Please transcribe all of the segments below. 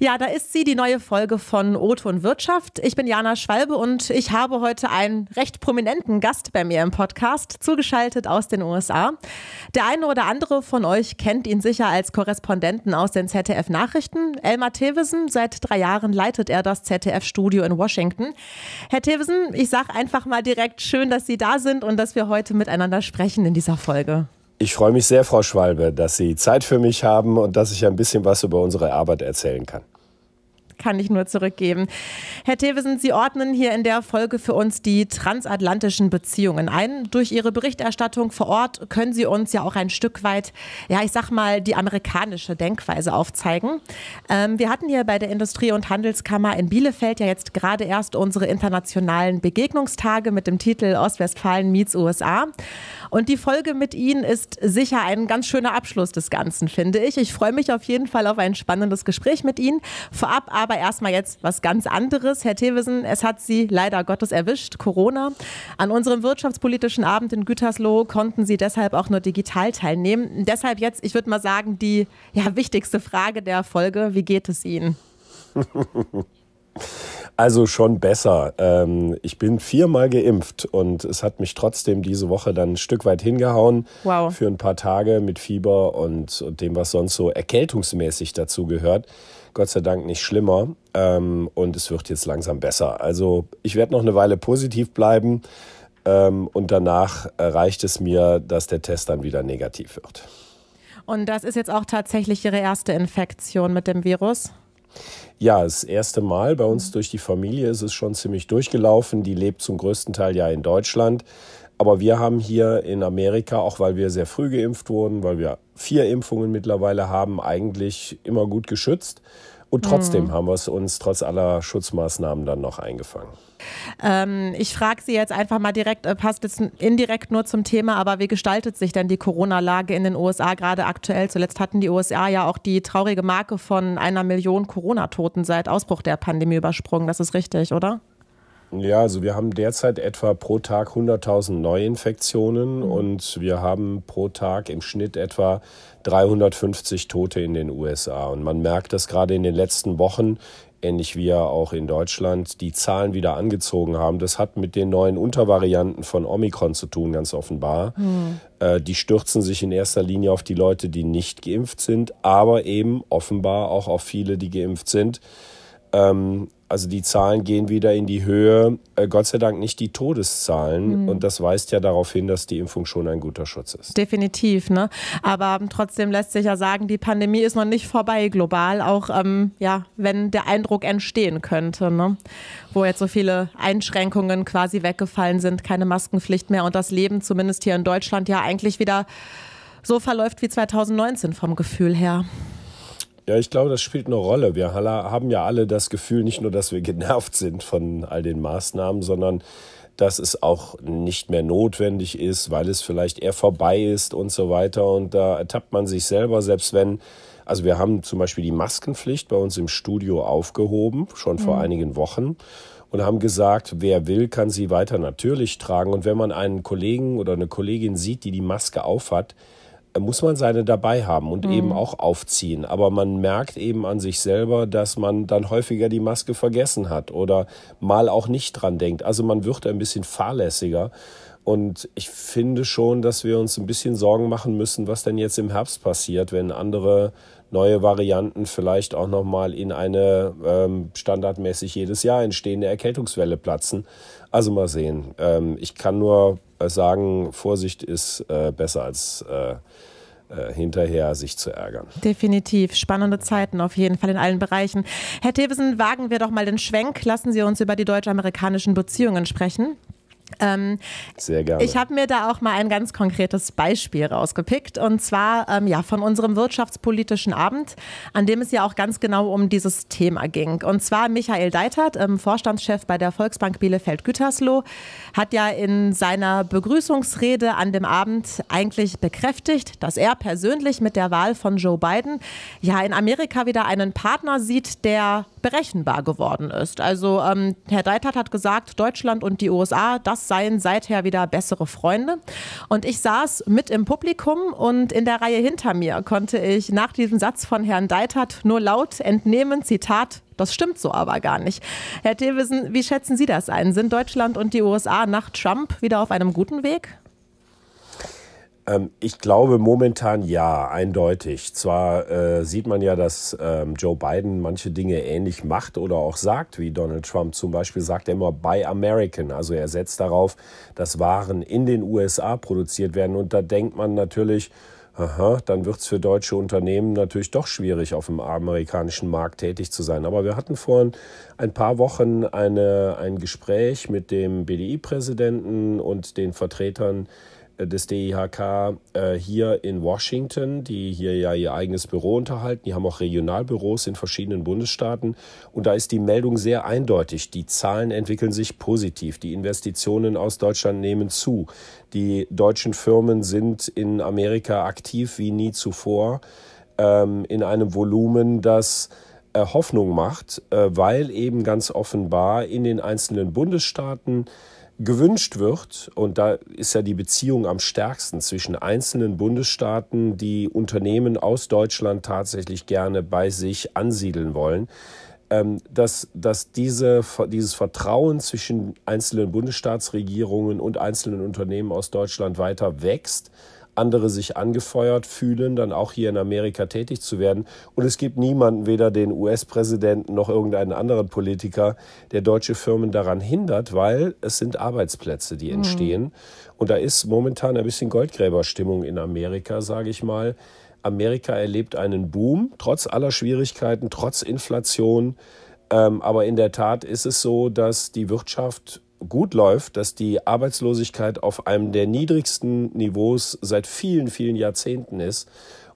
Ja, da ist sie, die neue Folge von Oto und Wirtschaft. Ich bin Jana Schwalbe und ich habe heute einen recht prominenten Gast bei mir im Podcast, zugeschaltet aus den USA. Der eine oder andere von euch kennt ihn sicher als Korrespondenten aus den ZDF-Nachrichten. Elmar Thewissen, seit drei Jahren leitet er das ZDF-Studio in Washington. Herr Thewissen, ich sage einfach mal direkt schön, dass Sie da sind und dass wir heute miteinander sprechen in dieser Folge. Ich freue mich sehr, Frau Schwalbe, dass Sie Zeit für mich haben und dass ich ein bisschen was über unsere Arbeit erzählen kann kann ich nur zurückgeben. Herr Thewesen, Sie ordnen hier in der Folge für uns die transatlantischen Beziehungen ein. Durch Ihre Berichterstattung vor Ort können Sie uns ja auch ein Stück weit, ja, ich sag mal, die amerikanische Denkweise aufzeigen. Ähm, wir hatten hier bei der Industrie- und Handelskammer in Bielefeld ja jetzt gerade erst unsere internationalen Begegnungstage mit dem Titel Ostwestfalen meets USA. Und die Folge mit Ihnen ist sicher ein ganz schöner Abschluss des Ganzen, finde ich. Ich freue mich auf jeden Fall auf ein spannendes Gespräch mit Ihnen. Vorab aber erstmal jetzt was ganz anderes. Herr Thewissen, es hat Sie leider Gottes erwischt, Corona. An unserem wirtschaftspolitischen Abend in Gütersloh konnten Sie deshalb auch nur digital teilnehmen. Deshalb jetzt, ich würde mal sagen, die ja, wichtigste Frage der Folge. Wie geht es Ihnen? Also schon besser. Ähm, ich bin viermal geimpft und es hat mich trotzdem diese Woche dann ein Stück weit hingehauen. Wow. Für ein paar Tage mit Fieber und, dem, was sonst so erkältungsmäßig dazu gehört. Gott sei Dank nicht schlimmer. Ähm, und es wird jetzt langsam besser. Also ich werde noch eine Weile positiv bleiben. Ähm, und danach reicht es mir, dass der Test dann wieder negativ wird. Und das ist jetzt auch tatsächlich Ihre erste Infektion mit dem Virus? Ja, das erste Mal bei uns durch die Familie ist es schon ziemlich durchgelaufen. Die lebt zum größten Teil ja in Deutschland. Aber wir haben hier in Amerika, auch weil wir sehr früh geimpft wurden, weil wir vier Impfungen mittlerweile haben, eigentlich immer gut geschützt. Und trotzdem mhm. haben wir es uns trotz aller Schutzmaßnahmen dann noch eingefangen. Ähm, ich frage Sie jetzt einfach mal direkt, äh, passt jetzt indirekt nur zum Thema, aber wie gestaltet sich denn die Corona-Lage in den USA gerade aktuell? Zuletzt hatten die USA ja auch die traurige Marke von einer Million Corona-Toten seit Ausbruch der Pandemie übersprungen. Das ist richtig, oder? Ja, also wir haben derzeit etwa pro Tag 100.000 Neuinfektionen mhm. und wir haben pro Tag im Schnitt etwa 350 Tote in den USA. Und man merkt, dass gerade in den letzten Wochen ähnlich wie ja auch in Deutschland, die Zahlen wieder angezogen haben. Das hat mit den neuen Untervarianten von Omikron zu tun, ganz offenbar. Mhm. Äh, die stürzen sich in erster Linie auf die Leute, die nicht geimpft sind, aber eben offenbar auch auf viele, die geimpft sind. Ähm, also die Zahlen gehen wieder in die Höhe. Äh, Gott sei Dank nicht die Todeszahlen. Mhm. Und das weist ja darauf hin, dass die Impfung schon ein guter Schutz ist. Definitiv, ne? Aber ähm, trotzdem lässt sich ja sagen, die Pandemie ist noch nicht vorbei global, auch ähm, ja, wenn der Eindruck entstehen könnte, ne? Wo jetzt so viele Einschränkungen quasi weggefallen sind, keine Maskenpflicht mehr und das Leben, zumindest hier in Deutschland, ja eigentlich wieder so verläuft wie 2019 vom Gefühl her. Ja, ich glaube, das spielt eine Rolle. Wir haben ja alle das Gefühl, nicht nur, dass wir genervt sind von all den Maßnahmen, sondern dass es auch nicht mehr notwendig ist, weil es vielleicht eher vorbei ist und so weiter. Und da ertappt man sich selber, selbst wenn, also wir haben zum Beispiel die Maskenpflicht bei uns im Studio aufgehoben, schon mhm. vor einigen Wochen. Und haben gesagt, wer will, kann sie weiter natürlich tragen. Und wenn man einen Kollegen oder eine Kollegin sieht, die die Maske aufhat, äh, muss man seine dabei haben und mhm. eben auch aufziehen. Aber man merkt eben an sich selber, dass man dann häufiger die Maske vergessen hat oder mal auch nicht dran denkt. Also man wird ein bisschen fahrlässiger. Und ich finde schon, dass wir uns ein bisschen Sorgen machen müssen, was denn jetzt im Herbst passiert, wenn andere neue Varianten vielleicht auch nochmal in eine ähm, standardmäßig jedes Jahr entstehende Erkältungswelle platzen. Also mal sehen. Ähm, ich kann nur äh, sagen, Vorsicht ist äh, besser als äh, äh, hinterher sich zu ärgern. Definitiv. Spannende Zeiten auf jeden Fall in allen Bereichen. Herr Thewissen, wagen wir doch mal den Schwenk. Lassen Sie uns über die deutsch-amerikanischen Beziehungen sprechen. Ähm, Sehr gerne. Ich habe mir da auch mal ein ganz konkretes Beispiel rausgepickt und zwar ähm, ja von unserem wirtschaftspolitischen Abend, an dem es ja auch ganz genau um dieses Thema ging. Und zwar Michael Deitert, ähm, Vorstandschef bei der Volksbank Bielefeld-Gütersloh, hat ja in seiner Begrüßungsrede an dem Abend eigentlich bekräftigt, dass er persönlich mit der Wahl von Joe Biden ja in Amerika wieder einen Partner sieht, der berechenbar geworden ist. Also ähm, Herr Deitert hat gesagt, Deutschland und die USA, das seien seither wieder bessere Freunde. Und ich saß mit im Publikum und in der Reihe hinter mir konnte ich nach diesem Satz von Herrn Deitert nur laut entnehmen, Zitat, das stimmt so aber gar nicht. Herr Thewissen, wie schätzen Sie das ein? Sind Deutschland und die USA nach Trump wieder auf einem guten Weg? Ähm, ich glaube momentan ja, eindeutig. Zwar äh, sieht man ja, dass ähm, Joe Biden manche Dinge ähnlich macht oder auch sagt wie Donald Trump. Zum Beispiel sagt er immer Buy American. Also er setzt darauf, dass Waren in den USA produziert werden. Und da denkt man natürlich, aha, dann wird es für deutsche Unternehmen natürlich doch schwierig, auf dem amerikanischen Markt tätig zu sein. Aber wir hatten vor ein paar Wochen eine, ein Gespräch mit dem BDI-Präsidenten und den Vertretern äh, des DIHK äh, hier in Washington, die hier ja ihr eigenes Büro unterhalten. Die haben auch Regionalbüros in verschiedenen Bundesstaaten. Und da ist die Meldung sehr eindeutig. Die Zahlen entwickeln sich positiv. Die Investitionen aus Deutschland nehmen zu. Die deutschen Firmen sind in Amerika aktiv wie nie zuvor ähm, in einem Volumen, das äh, Hoffnung macht, äh, weil eben ganz offenbar in den einzelnen Bundesstaaten gewünscht wird, und da ist ja die Beziehung am stärksten zwischen einzelnen Bundesstaaten, die Unternehmen aus Deutschland tatsächlich gerne bei sich ansiedeln wollen, ähm, dass, dass diese, dieses Vertrauen zwischen einzelnen Bundesstaatsregierungen und einzelnen Unternehmen aus Deutschland weiter wächst andere sich angefeuert fühlen, dann auch hier in Amerika tätig zu werden. Und es gibt niemanden, weder den US-Präsidenten noch irgendeinen anderen Politiker, der deutsche Firmen daran hindert, weil es sind Arbeitsplätze, die mhm. entstehen. Mhm. Und da ist momentan ein bisschen Goldgräberstimmung in Amerika, sage ich mal. Amerika erlebt einen Boom, trotz aller Schwierigkeiten, trotz Inflation. Ähm, aber in der Tat ist es so, dass die Wirtschaft gut läuft, dass die Arbeitslosigkeit auf einem der niedrigsten Niveaus seit vielen, vielen Jahrzehnten ist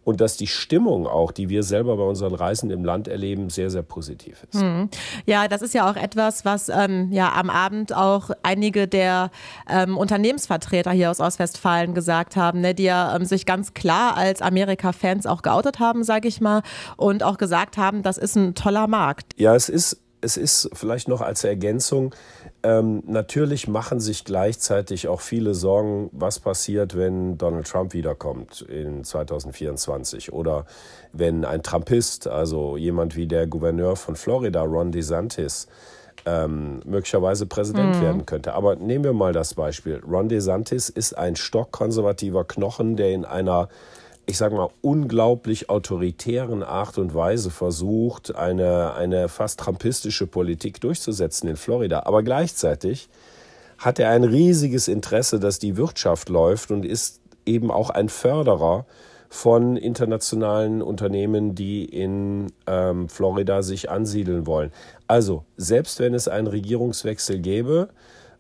und dass die Stimmung auch, die wir selber bei unseren Reisen im Land erleben, sehr, sehr positiv ist. Hm. Ja, das ist ja auch etwas, was ähm, ja am Abend auch einige der ähm, Unternehmensvertreter hier aus Ostwestfalen gesagt haben, ne, die ja ähm, sich ganz klar als Amerika-Fans auch geoutet haben, sage ich mal, und auch gesagt haben, das ist ein toller Markt. Ja, es ist, es ist vielleicht noch als Ergänzung, ähm, natürlich machen sich gleichzeitig auch viele Sorgen, was passiert, wenn Donald Trump wiederkommt in 2024 oder wenn ein Trumpist, also jemand wie der Gouverneur von Florida, Ron DeSantis, ähm, möglicherweise Präsident mhm. werden könnte. Aber nehmen wir mal das Beispiel. Ron DeSantis ist ein stockkonservativer Knochen, der in einer ich sage mal, unglaublich autoritären Art und Weise versucht, eine, eine fast trampistische Politik durchzusetzen in Florida. Aber gleichzeitig hat er ein riesiges Interesse, dass die Wirtschaft läuft und ist eben auch ein Förderer von internationalen Unternehmen, die in ähm, Florida sich ansiedeln wollen. Also, selbst wenn es einen Regierungswechsel gäbe,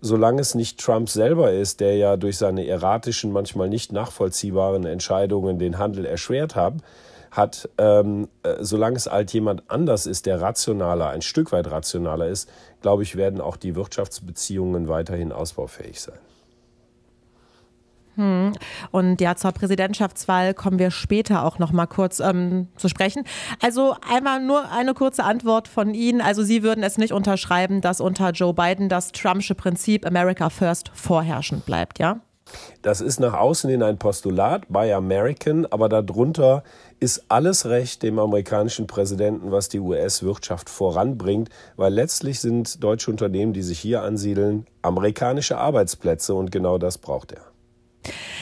solange es nicht Trump selber ist, der ja durch seine erratischen, manchmal nicht nachvollziehbaren Entscheidungen den Handel erschwert hat, hat, ähm, äh, solange es alt jemand anders ist, der rationaler, ein Stück weit rationaler ist, glaube ich, werden auch die Wirtschaftsbeziehungen weiterhin ausbaufähig sein. Hm. Und ja, zur Präsidentschaftswahl kommen wir später auch noch mal kurz ähm, zu sprechen. Also einmal nur eine kurze Antwort von Ihnen. Also Sie würden es nicht unterschreiben, dass unter Joe Biden das Trumpsche Prinzip America First vorherrschend bleibt, ja? Das ist nach außen hin ein Postulat, Buy American, aber darunter ist alles Recht dem amerikanischen Präsidenten, was die US-Wirtschaft voranbringt, weil letztlich sind deutsche Unternehmen, die sich hier ansiedeln, amerikanische Arbeitsplätze und genau das braucht er.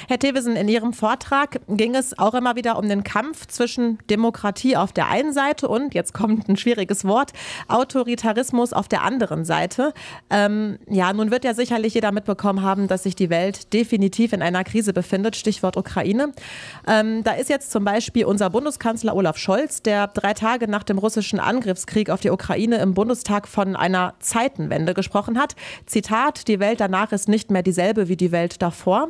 Herr Thewesen, in Ihrem Vortrag ging es auch immer wieder um den Kampf zwischen Demokratie auf der einen Seite und, jetzt kommt ein schwieriges Wort, Autoritarismus auf der anderen Seite. Ähm, ja, nun wird ja sicherlich jeder mitbekommen haben, dass sich die Welt definitiv in einer Krise befindet, Stichwort Ukraine. Ähm, da ist jetzt zum Beispiel unser Bundeskanzler Olaf Scholz, der drei Tage nach dem russischen Angriffskrieg auf die Ukraine im Bundestag von einer Zeitenwende gesprochen hat. Zitat, die Welt danach ist nicht mehr dieselbe wie die Welt davor.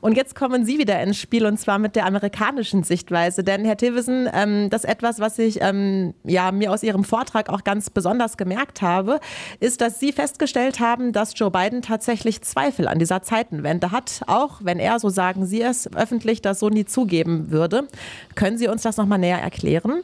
Und jetzt kommen Sie wieder ins Spiel und zwar mit der amerikanischen Sichtweise. Denn Herr Tilwissen, ähm, das etwas, was ich ähm, ja, mir aus Ihrem Vortrag auch ganz besonders gemerkt habe, ist, dass Sie festgestellt haben, dass Joe Biden tatsächlich Zweifel an dieser Zeitenwende hat, auch wenn er, so sagen Sie es, öffentlich das so nie zugeben würde. Können Sie uns das nochmal näher erklären?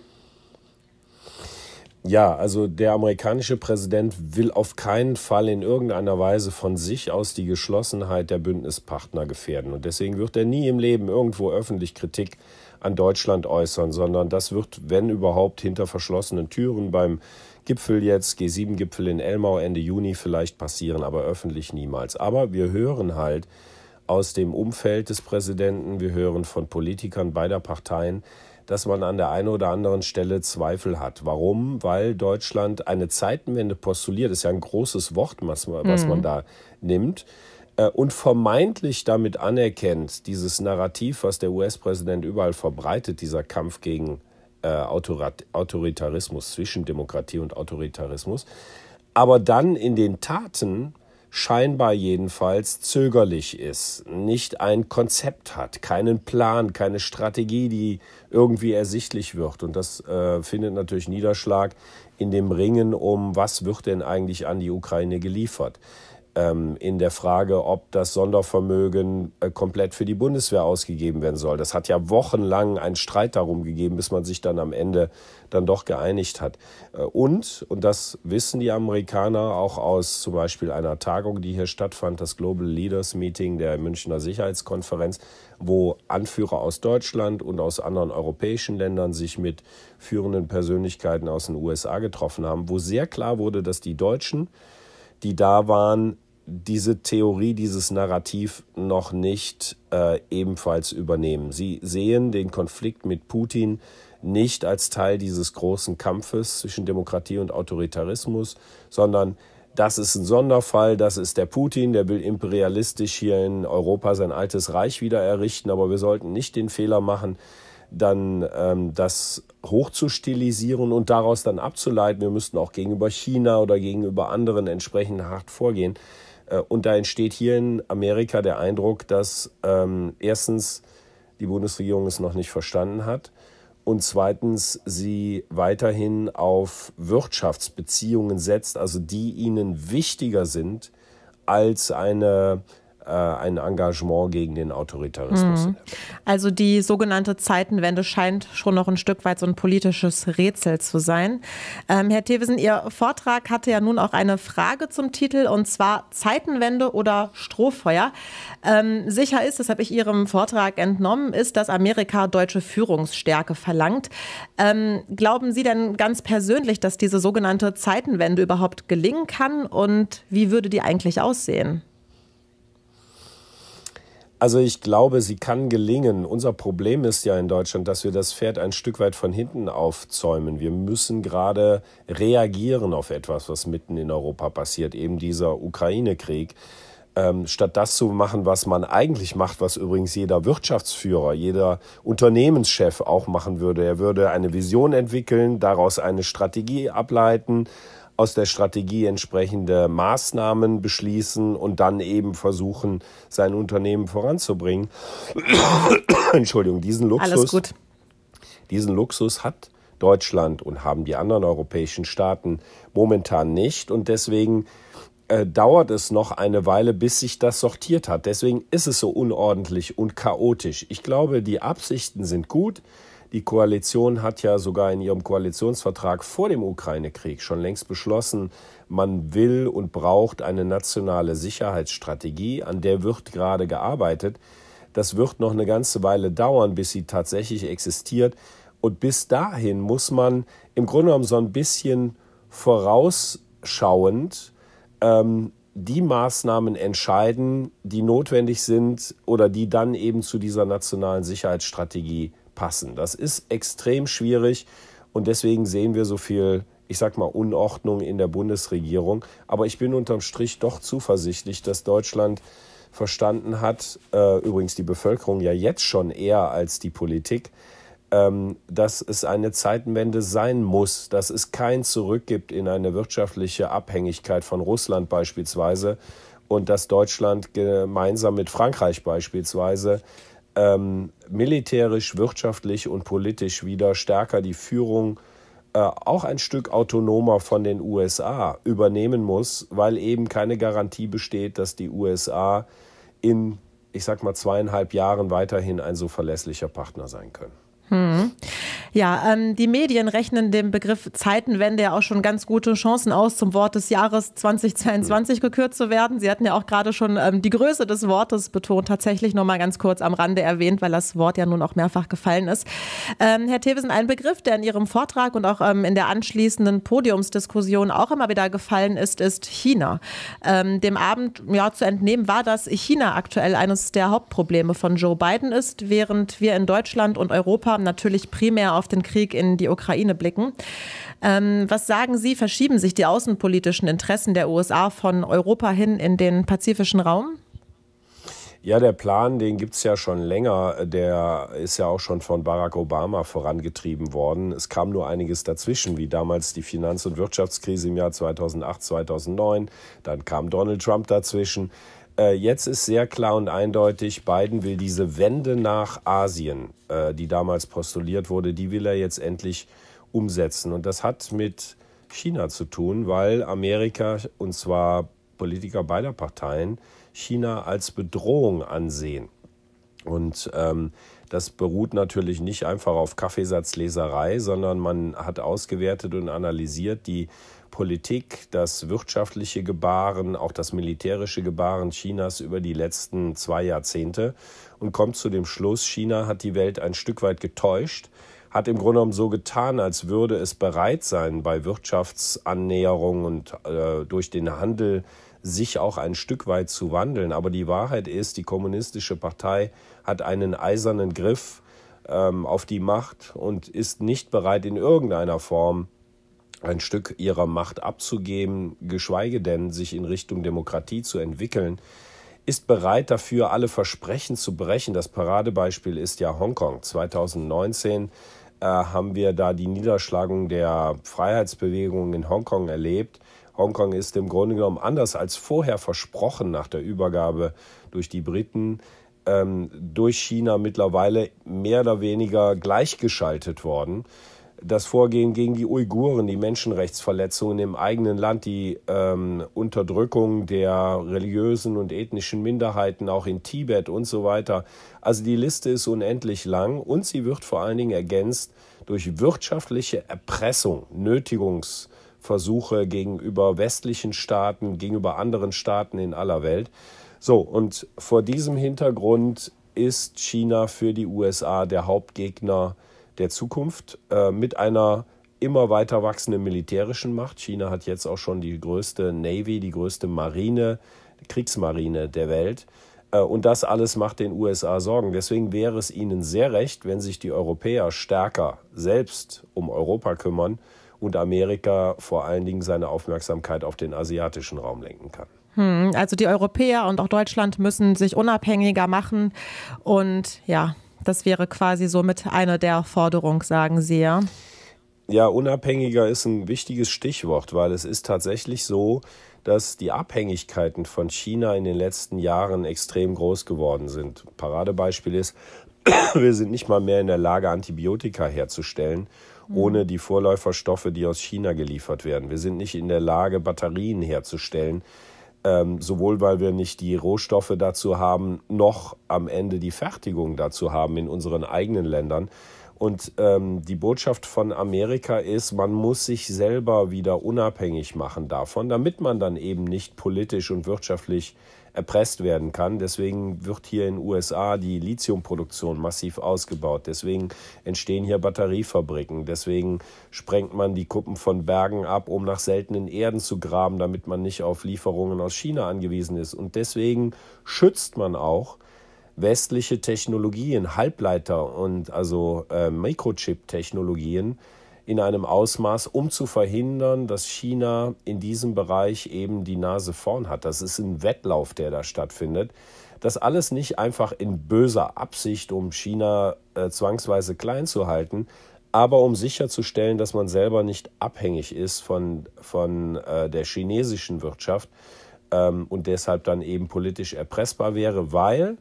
Ja, also der amerikanische Präsident will auf keinen Fall in irgendeiner Weise von sich aus die Geschlossenheit der Bündnispartner gefährden. Und deswegen wird er nie im Leben irgendwo öffentlich Kritik an Deutschland äußern, sondern das wird, wenn überhaupt, hinter verschlossenen Türen beim Gipfel jetzt, G7-Gipfel in Elmau Ende Juni vielleicht passieren, aber öffentlich niemals. Aber wir hören halt, aus dem Umfeld des Präsidenten, wir hören von Politikern beider Parteien, dass man an der einen oder anderen Stelle Zweifel hat. Warum? Weil Deutschland eine Zeitenwende postuliert, ist ja ein großes Wort, was, was mhm. man da nimmt, äh, und vermeintlich damit anerkennt, dieses Narrativ, was der US-Präsident überall verbreitet, dieser Kampf gegen äh, Autorat Autoritarismus, zwischen Demokratie und Autoritarismus, aber dann in den Taten scheinbar jedenfalls zögerlich ist, nicht ein Konzept hat, keinen Plan, keine Strategie, die irgendwie ersichtlich wird. Und das äh, findet natürlich Niederschlag in dem Ringen um, was wird denn eigentlich an die Ukraine geliefert. Ähm, in der Frage, ob das Sondervermögen äh, komplett für die Bundeswehr ausgegeben werden soll. Das hat ja wochenlang einen Streit darum gegeben, bis man sich dann am Ende dann doch geeinigt hat. Äh, und, und das wissen die Amerikaner auch aus zum Beispiel einer Tagung, die hier stattfand, das Global Leaders Meeting der Münchner Sicherheitskonferenz, wo Anführer aus Deutschland und aus anderen europäischen Ländern sich mit führenden Persönlichkeiten aus den USA getroffen haben, wo sehr klar wurde, dass die Deutschen, die da waren, diese Theorie, dieses Narrativ noch nicht äh, ebenfalls übernehmen. Sie sehen den Konflikt mit Putin nicht als Teil dieses großen Kampfes zwischen Demokratie und Autoritarismus, sondern das ist ein Sonderfall, das ist der Putin, der will imperialistisch hier in Europa sein altes Reich wieder errichten, aber wir sollten nicht den Fehler machen, dann ähm, das hochzustilisieren und daraus dann abzuleiten, wir müssten auch gegenüber China oder gegenüber anderen entsprechend hart vorgehen. Äh, und da entsteht hier in Amerika der Eindruck, dass ähm, erstens die Bundesregierung es noch nicht verstanden hat und zweitens sie weiterhin auf Wirtschaftsbeziehungen setzt, also die ihnen wichtiger sind als eine äh, ein Engagement gegen den Autoritarismus. Mhm. Also die sogenannte Zeitenwende scheint schon noch ein Stück weit so ein politisches Rätsel zu sein. Ähm, Herr Thewesen, Ihr Vortrag hatte ja nun auch eine Frage zum Titel und zwar Zeitenwende oder Strohfeuer. Ähm, sicher ist, das habe ich Ihrem Vortrag entnommen, ist, dass Amerika deutsche Führungsstärke verlangt. Ähm, glauben Sie denn ganz persönlich, dass diese sogenannte Zeitenwende überhaupt gelingen kann und wie würde die eigentlich aussehen? Also ich glaube, sie kann gelingen. Unser Problem ist ja in Deutschland, dass wir das Pferd ein Stück weit von hinten aufzäumen. Wir müssen gerade reagieren auf etwas, was mitten in Europa passiert, eben dieser Ukraine-Krieg. Ähm, statt das zu machen, was man eigentlich macht, was übrigens jeder Wirtschaftsführer, jeder Unternehmenschef auch machen würde. Er würde eine Vision entwickeln, daraus eine Strategie ableiten, aus der Strategie entsprechende Maßnahmen beschließen und dann eben versuchen, sein Unternehmen voranzubringen. Entschuldigung, diesen Luxus. Diesen Luxus hat Deutschland und haben die anderen europäischen Staaten momentan nicht. Und deswegen äh, dauert es noch eine Weile, bis sich das sortiert hat. Deswegen ist es so unordentlich und chaotisch. Ich glaube, die Absichten sind gut. Die Koalition hat ja sogar in ihrem Koalitionsvertrag vor dem Ukraine-Krieg schon längst beschlossen, man will und braucht eine nationale Sicherheitsstrategie, an der wird gerade gearbeitet. Das wird noch eine ganze Weile dauern, bis sie tatsächlich existiert. Und bis dahin muss man im Grunde genommen so ein bisschen vorausschauend ähm, die Maßnahmen entscheiden, die notwendig sind oder die dann eben zu dieser nationalen Sicherheitsstrategie passen. Das ist extrem schwierig und deswegen sehen wir so viel, ich sag mal, Unordnung in der Bundesregierung. Aber ich bin unterm Strich doch zuversichtlich, dass Deutschland verstanden hat, äh, übrigens die Bevölkerung ja jetzt schon eher als die Politik, ähm, dass es eine Zeitenwende sein muss, dass es kein Zurück gibt in eine wirtschaftliche Abhängigkeit von Russland beispielsweise und dass Deutschland gemeinsam mit Frankreich beispielsweise ähm, militärisch, wirtschaftlich und politisch wieder stärker die Führung äh, auch ein Stück autonomer von den USA übernehmen muss, weil eben keine Garantie besteht, dass die USA in, ich sag mal, zweieinhalb Jahren weiterhin ein so verlässlicher Partner sein können. Hm. Ja, ähm, die Medien rechnen dem Begriff Zeitenwende ja auch schon ganz gute Chancen aus, zum Wort des Jahres 2022 gekürzt zu werden. Sie hatten ja auch gerade schon ähm, die Größe des Wortes betont, tatsächlich nochmal ganz kurz am Rande erwähnt, weil das Wort ja nun auch mehrfach gefallen ist. Ähm, Herr Thewesen, ein Begriff, der in Ihrem Vortrag und auch ähm, in der anschließenden Podiumsdiskussion auch immer wieder gefallen ist, ist China. Ähm, dem Abend ja, zu entnehmen war, dass China aktuell eines der Hauptprobleme von Joe Biden ist, während wir in Deutschland und Europa natürlich primär auf den Krieg in die Ukraine blicken. Ähm, was sagen Sie, verschieben sich die außenpolitischen Interessen der USA von Europa hin in den pazifischen Raum? Ja, der Plan, den gibt es ja schon länger. Der ist ja auch schon von Barack Obama vorangetrieben worden. Es kam nur einiges dazwischen, wie damals die Finanz- und Wirtschaftskrise im Jahr 2008, 2009. Dann kam Donald Trump dazwischen äh, jetzt ist sehr klar und eindeutig, Biden will diese Wende nach Asien, äh, die damals postuliert wurde, die will er jetzt endlich umsetzen. Und das hat mit China zu tun, weil Amerika, und zwar Politiker beider Parteien, China als Bedrohung ansehen. Und ähm, das beruht natürlich nicht einfach auf Kaffeesatzleserei, sondern man hat ausgewertet und analysiert die Politik, das wirtschaftliche Gebaren, auch das militärische Gebaren Chinas über die letzten zwei Jahrzehnte und kommt zu dem Schluss, China hat die Welt ein Stück weit getäuscht, hat im Grunde genommen so getan, als würde es bereit sein, bei Wirtschaftsannäherung und äh, durch den Handel sich auch ein Stück weit zu wandeln. Aber die Wahrheit ist, die kommunistische Partei hat einen eisernen Griff ähm, auf die Macht und ist nicht bereit, in irgendeiner Form ein Stück ihrer Macht abzugeben, geschweige denn sich in Richtung Demokratie zu entwickeln, ist bereit dafür, alle Versprechen zu brechen. Das Paradebeispiel ist ja Hongkong. 2019 äh, haben wir da die Niederschlagung der Freiheitsbewegung in Hongkong erlebt. Hongkong ist im Grunde genommen anders als vorher versprochen nach der Übergabe durch die Briten ähm, durch China mittlerweile mehr oder weniger gleichgeschaltet worden das Vorgehen gegen die Uiguren, die Menschenrechtsverletzungen im eigenen Land, die ähm, Unterdrückung der religiösen und ethnischen Minderheiten auch in Tibet und so weiter. Also die Liste ist unendlich lang und sie wird vor allen Dingen ergänzt durch wirtschaftliche Erpressung, Nötigungsversuche gegenüber westlichen Staaten, gegenüber anderen Staaten in aller Welt. So, und vor diesem Hintergrund ist China für die USA der Hauptgegner der Zukunft äh, mit einer immer weiter wachsenden militärischen Macht. China hat jetzt auch schon die größte Navy, die größte Marine, Kriegsmarine der Welt. Äh, und das alles macht den USA Sorgen. Deswegen wäre es ihnen sehr recht, wenn sich die Europäer stärker selbst um Europa kümmern und Amerika vor allen Dingen seine Aufmerksamkeit auf den asiatischen Raum lenken kann. Hm, also die Europäer und auch Deutschland müssen sich unabhängiger machen und ja, das wäre quasi so mit einer der Forderungen, sagen Sie ja. Ja, unabhängiger ist ein wichtiges Stichwort, weil es ist tatsächlich so, dass die Abhängigkeiten von China in den letzten Jahren extrem groß geworden sind. Paradebeispiel ist, wir sind nicht mal mehr in der Lage, Antibiotika herzustellen, mhm. ohne die Vorläuferstoffe, die aus China geliefert werden. Wir sind nicht in der Lage, Batterien herzustellen, ähm, sowohl weil wir nicht die Rohstoffe dazu haben, noch am Ende die Fertigung dazu haben in unseren eigenen Ländern. Und ähm, die Botschaft von Amerika ist, man muss sich selber wieder unabhängig machen davon, damit man dann eben nicht politisch und wirtschaftlich erpresst werden kann. Deswegen wird hier in den USA die Lithiumproduktion massiv ausgebaut. Deswegen entstehen hier Batteriefabriken. Deswegen sprengt man die Kuppen von Bergen ab, um nach seltenen Erden zu graben, damit man nicht auf Lieferungen aus China angewiesen ist. Und deswegen schützt man auch westliche Technologien, Halbleiter und also äh, Mikrochip-Technologien in einem Ausmaß, um zu verhindern, dass China in diesem Bereich eben die Nase vorn hat. Das ist ein Wettlauf, der da stattfindet. Das alles nicht einfach in böser Absicht, um China äh, zwangsweise klein zu halten, aber um sicherzustellen, dass man selber nicht abhängig ist von, von äh, der chinesischen Wirtschaft ähm, und deshalb dann eben politisch erpressbar wäre, weil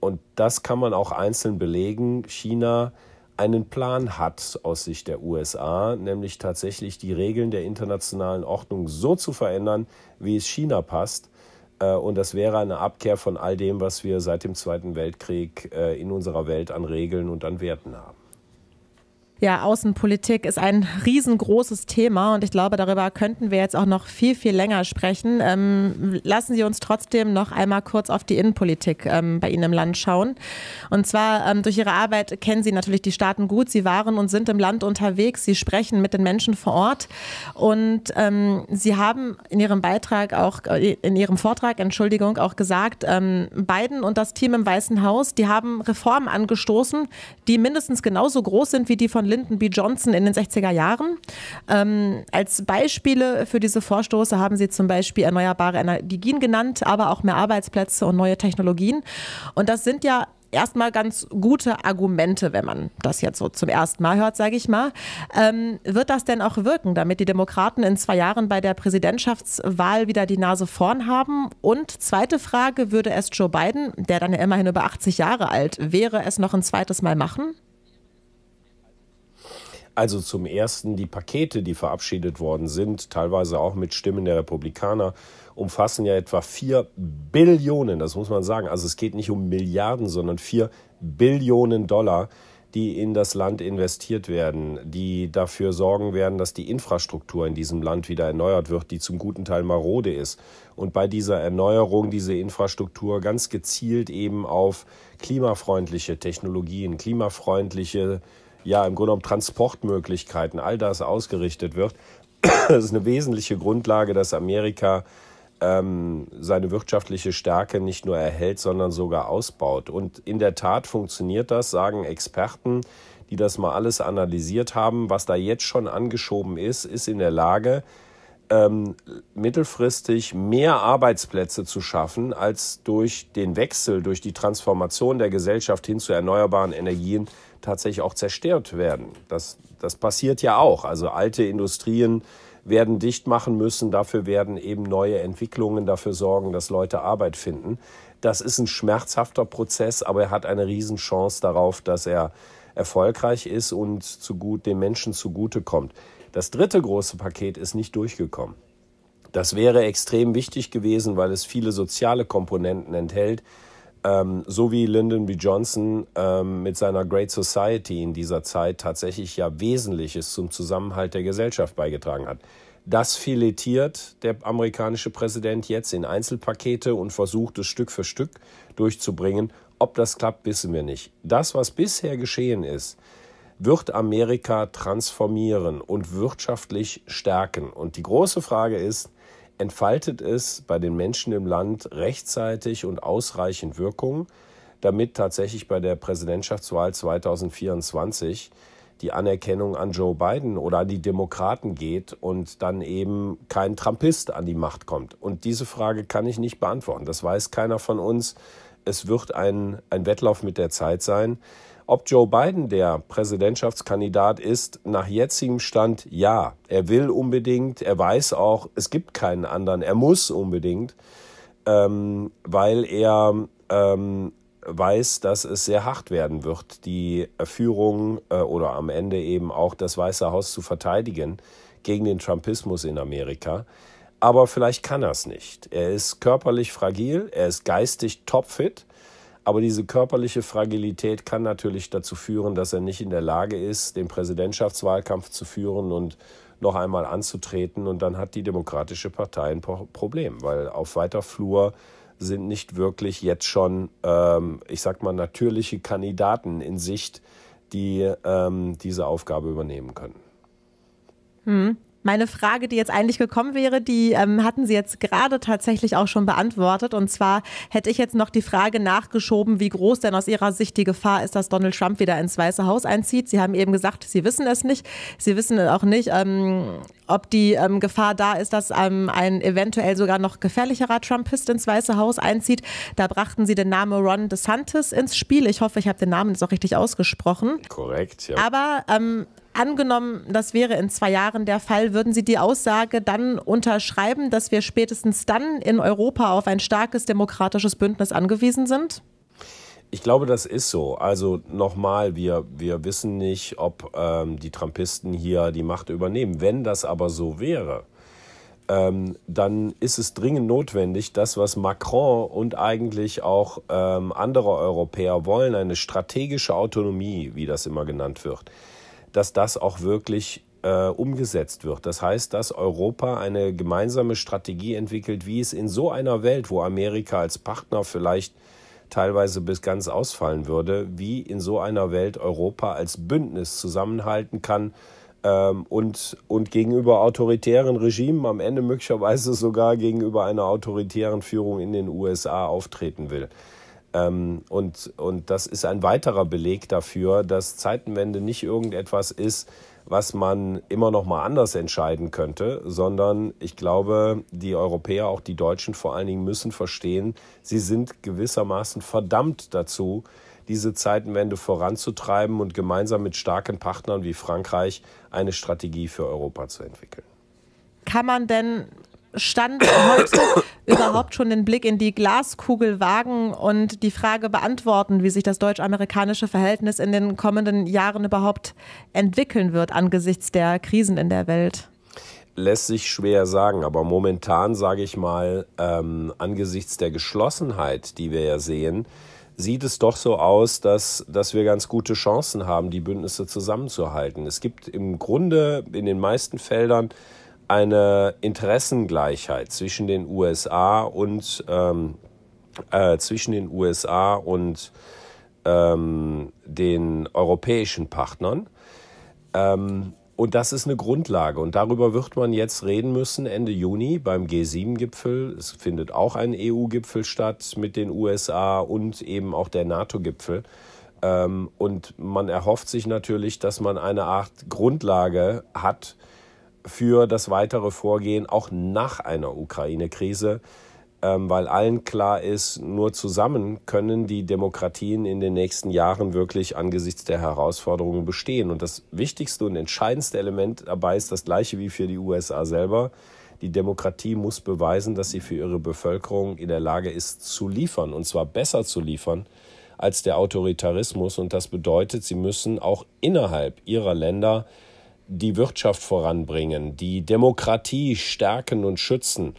und das kann man auch einzeln belegen, China einen Plan hat aus Sicht der USA, nämlich tatsächlich die Regeln der internationalen Ordnung so zu verändern, wie es China passt. Äh, und das wäre eine Abkehr von all dem, was wir seit dem Zweiten Weltkrieg äh, in unserer Welt an Regeln und an Werten haben. Ja, Außenpolitik ist ein riesengroßes Thema und ich glaube, darüber könnten wir jetzt auch noch viel, viel länger sprechen. Ähm, lassen Sie uns trotzdem noch einmal kurz auf die Innenpolitik ähm, bei Ihnen im Land schauen. Und zwar ähm, durch Ihre Arbeit kennen Sie natürlich die Staaten gut. Sie waren und sind im Land unterwegs. Sie sprechen mit den Menschen vor Ort. Und ähm, Sie haben in Ihrem Beitrag auch, äh, in Ihrem Vortrag, Entschuldigung, auch gesagt, ähm, Biden und das Team im Weißen Haus, die haben Reformen angestoßen, die mindestens genauso groß sind wie die von Lyndon B. Johnson in den 60er Jahren. Ähm, als Beispiele für diese Vorstoße haben sie zum Beispiel erneuerbare Energien genannt, aber auch mehr Arbeitsplätze und neue Technologien. Und das sind ja erstmal ganz gute Argumente, wenn man das jetzt so zum ersten Mal hört, sage ich mal. Ähm, wird das denn auch wirken, damit die Demokraten in zwei Jahren bei der Präsidentschaftswahl wieder die Nase vorn haben? Und zweite Frage, würde es Joe Biden, der dann ja immerhin über 80 Jahre alt wäre, es noch ein zweites Mal machen? Also zum ersten die Pakete, die verabschiedet worden sind, teilweise auch mit Stimmen der Republikaner, umfassen ja etwa 4 Billionen, das muss man sagen. Also es geht nicht um Milliarden, sondern 4 Billionen Dollar, die in das Land investiert werden, die dafür sorgen werden, dass die Infrastruktur in diesem Land wieder erneuert wird, die zum guten Teil marode ist. Und bei dieser Erneuerung diese Infrastruktur ganz gezielt eben auf klimafreundliche Technologien, klimafreundliche äh, ja im Grunde um Transportmöglichkeiten, all das ausgerichtet wird. Das ist eine wesentliche Grundlage, dass Amerika ähm, seine wirtschaftliche Stärke nicht nur erhält, sondern sogar ausbaut. Und in der Tat funktioniert das, sagen Experten, die das mal alles analysiert haben. Was da jetzt schon angeschoben ist, ist in der Lage, ähm, mittelfristig mehr Arbeitsplätze zu schaffen, als durch den Wechsel, durch die Transformation der Gesellschaft hin zu erneuerbaren Energien tatsächlich auch zerstört werden. Das, das passiert ja auch. Also alte Industrien werden dicht machen müssen, dafür werden eben neue Entwicklungen dafür sorgen, dass Leute Arbeit finden. Das ist ein schmerzhafter Prozess, aber er hat eine Riesenchance darauf, dass er erfolgreich ist und zu gut den Menschen zugutekommt. Das dritte große Paket ist nicht durchgekommen. Das wäre extrem wichtig gewesen, weil es viele soziale Komponenten enthält, ähm, so wie Lyndon B. Johnson ähm, mit seiner Great Society in dieser Zeit tatsächlich ja Wesentliches zum Zusammenhalt der Gesellschaft beigetragen hat. Das filetiert der amerikanische Präsident jetzt in Einzelpakete und versucht es Stück für Stück durchzubringen. Ob das klappt, wissen wir nicht. Das, was bisher geschehen ist, wird Amerika transformieren und wirtschaftlich stärken. Und die große Frage ist, entfaltet es bei den Menschen im Land rechtzeitig und ausreichend Wirkung, damit tatsächlich bei der Präsidentschaftswahl 2024 die Anerkennung an Joe Biden oder an die Demokraten geht und dann eben kein Trumpist an die Macht kommt? Und diese Frage kann ich nicht beantworten. Das weiß keiner von uns. Es wird ein, ein Wettlauf mit der Zeit sein. Ob Joe Biden der Präsidentschaftskandidat ist, nach jetzigem Stand ja. Er will unbedingt, er weiß auch, es gibt keinen anderen, er muss unbedingt, ähm, weil er ähm, weiß, dass es sehr hart werden wird, die Führung äh, oder am Ende eben auch das Weiße Haus zu verteidigen gegen den Trumpismus in Amerika. Aber vielleicht kann er es nicht. Er ist körperlich fragil, er ist geistig topfit aber diese körperliche Fragilität kann natürlich dazu führen, dass er nicht in der Lage ist, den Präsidentschaftswahlkampf zu führen und noch einmal anzutreten. Und dann hat die Demokratische Partei ein Problem, weil auf weiter Flur sind nicht wirklich jetzt schon, ähm, ich sag mal, natürliche Kandidaten in Sicht, die ähm, diese Aufgabe übernehmen können. Hm. Meine Frage, die jetzt eigentlich gekommen wäre, die ähm, hatten Sie jetzt gerade tatsächlich auch schon beantwortet. Und zwar hätte ich jetzt noch die Frage nachgeschoben, wie groß denn aus Ihrer Sicht die Gefahr ist, dass Donald Trump wieder ins Weiße Haus einzieht. Sie haben eben gesagt, Sie wissen es nicht. Sie wissen auch nicht, ähm, ob die ähm, Gefahr da ist, dass ähm, ein eventuell sogar noch gefährlicherer Trumpist ins Weiße Haus einzieht. Da brachten Sie den Namen Ron DeSantis ins Spiel. Ich hoffe, ich habe den Namen jetzt auch richtig ausgesprochen. Korrekt, ja. Aber ähm, Angenommen, das wäre in zwei Jahren der Fall, würden Sie die Aussage dann unterschreiben, dass wir spätestens dann in Europa auf ein starkes demokratisches Bündnis angewiesen sind? Ich glaube, das ist so. Also nochmal, wir, wir wissen nicht, ob ähm, die Trumpisten hier die Macht übernehmen. Wenn das aber so wäre, ähm, dann ist es dringend notwendig, das, was Macron und eigentlich auch ähm, andere Europäer wollen, eine strategische Autonomie, wie das immer genannt wird, dass das auch wirklich äh, umgesetzt wird. Das heißt, dass Europa eine gemeinsame Strategie entwickelt, wie es in so einer Welt, wo Amerika als Partner vielleicht teilweise bis ganz ausfallen würde, wie in so einer Welt Europa als Bündnis zusammenhalten kann ähm, und, und gegenüber autoritären Regimen, am Ende möglicherweise sogar gegenüber einer autoritären Führung in den USA auftreten will. Ähm, und, und das ist ein weiterer Beleg dafür, dass Zeitenwende nicht irgendetwas ist, was man immer noch mal anders entscheiden könnte, sondern ich glaube, die Europäer, auch die Deutschen vor allen Dingen, müssen verstehen, sie sind gewissermaßen verdammt dazu, diese Zeitenwende voranzutreiben und gemeinsam mit starken Partnern wie Frankreich eine Strategie für Europa zu entwickeln. Kann man denn Stand heute überhaupt schon den Blick in die Glaskugel wagen und die Frage beantworten, wie sich das deutsch-amerikanische Verhältnis in den kommenden Jahren überhaupt entwickeln wird angesichts der Krisen in der Welt? Lässt sich schwer sagen, aber momentan sage ich mal, ähm, angesichts der Geschlossenheit, die wir ja sehen, sieht es doch so aus, dass, dass wir ganz gute Chancen haben, die Bündnisse zusammenzuhalten. Es gibt im Grunde in den meisten Feldern eine Interessengleichheit zwischen den USA und ähm, äh, zwischen den USA und ähm, den europäischen Partnern. Ähm, und das ist eine Grundlage. Und darüber wird man jetzt reden müssen Ende Juni beim G7-Gipfel. Es findet auch ein EU-Gipfel statt mit den USA und eben auch der NATO-Gipfel. Ähm, und man erhofft sich natürlich, dass man eine Art Grundlage hat, für das weitere Vorgehen auch nach einer Ukraine-Krise, ähm, weil allen klar ist, nur zusammen können die Demokratien in den nächsten Jahren wirklich angesichts der Herausforderungen bestehen. Und das wichtigste und entscheidendste Element dabei ist das gleiche wie für die USA selber. Die Demokratie muss beweisen, dass sie für ihre Bevölkerung in der Lage ist zu liefern, und zwar besser zu liefern als der Autoritarismus. Und das bedeutet, sie müssen auch innerhalb ihrer Länder die Wirtschaft voranbringen, die Demokratie stärken und schützen,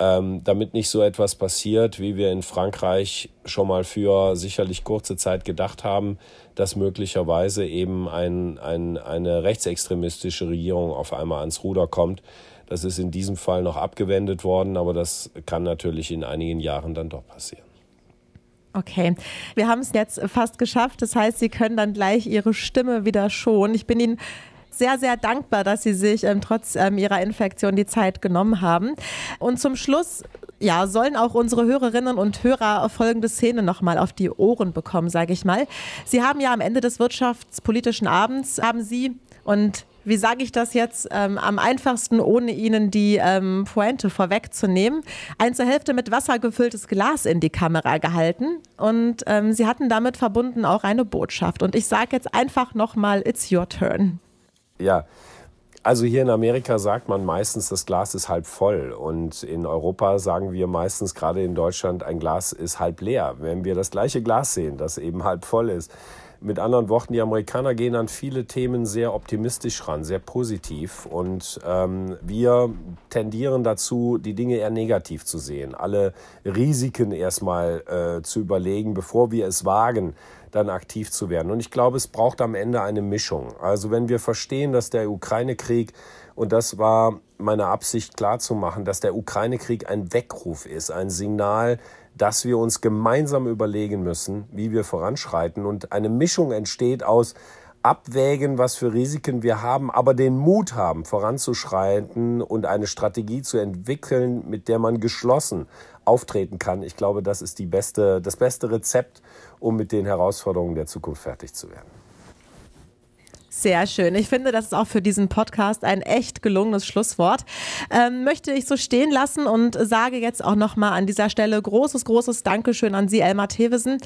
ähm, damit nicht so etwas passiert, wie wir in Frankreich schon mal für sicherlich kurze Zeit gedacht haben, dass möglicherweise eben ein, ein, eine rechtsextremistische Regierung auf einmal ans Ruder kommt. Das ist in diesem Fall noch abgewendet worden, aber das kann natürlich in einigen Jahren dann doch passieren. Okay, wir haben es jetzt fast geschafft. Das heißt, Sie können dann gleich Ihre Stimme wieder schonen. Ich bin Ihnen sehr, sehr dankbar, dass Sie sich ähm, trotz ähm, Ihrer Infektion die Zeit genommen haben. Und zum Schluss ja, sollen auch unsere Hörerinnen und Hörer folgende Szene nochmal auf die Ohren bekommen, sage ich mal. Sie haben ja am Ende des wirtschaftspolitischen Abends, haben Sie, und wie sage ich das jetzt, ähm, am einfachsten, ohne Ihnen die ähm, Pointe vorwegzunehmen, ein zur Hälfte mit Wasser gefülltes Glas in die Kamera gehalten. Und ähm, Sie hatten damit verbunden auch eine Botschaft. Und ich sage jetzt einfach nochmal, it's your turn. Ja, also hier in Amerika sagt man meistens, das Glas ist halb voll. Und in Europa sagen wir meistens, gerade in Deutschland, ein Glas ist halb leer. Wenn wir das gleiche Glas sehen, das eben halb voll ist. Mit anderen Worten, die Amerikaner gehen an viele Themen sehr optimistisch ran, sehr positiv. Und ähm, wir tendieren dazu, die Dinge eher negativ zu sehen, alle Risiken erstmal äh, zu überlegen, bevor wir es wagen, dann aktiv zu werden. Und ich glaube, es braucht am Ende eine Mischung. Also wenn wir verstehen, dass der Ukraine-Krieg, und das war meine Absicht klarzumachen, dass der Ukraine-Krieg ein Weckruf ist, ein Signal, dass wir uns gemeinsam überlegen müssen, wie wir voranschreiten. Und eine Mischung entsteht aus abwägen, was für Risiken wir haben, aber den Mut haben, voranzuschreiten und eine Strategie zu entwickeln, mit der man geschlossen auftreten kann. Ich glaube, das ist die beste, das beste Rezept, um mit den Herausforderungen der Zukunft fertig zu werden. Sehr schön. Ich finde, das ist auch für diesen Podcast ein echt gelungenes Schlusswort. Ähm, möchte ich so stehen lassen und sage jetzt auch nochmal an dieser Stelle großes, großes Dankeschön an Sie, Elmar Thewesen.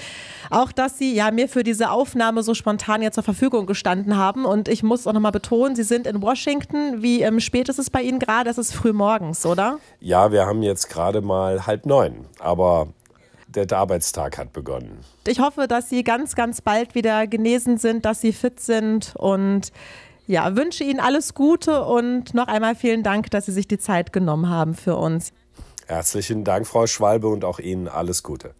Auch, dass Sie ja mir für diese Aufnahme so spontan jetzt zur Verfügung gestanden haben. Und ich muss auch nochmal betonen, Sie sind in Washington. Wie ähm, spät ist es bei Ihnen gerade? Es ist früh morgens, oder? Ja, wir haben jetzt gerade mal halb neun. Aber der Arbeitstag hat begonnen. Ich hoffe, dass Sie ganz, ganz bald wieder genesen sind, dass Sie fit sind und ja, wünsche Ihnen alles Gute und noch einmal vielen Dank, dass Sie sich die Zeit genommen haben für uns. Herzlichen Dank, Frau Schwalbe, und auch Ihnen alles Gute.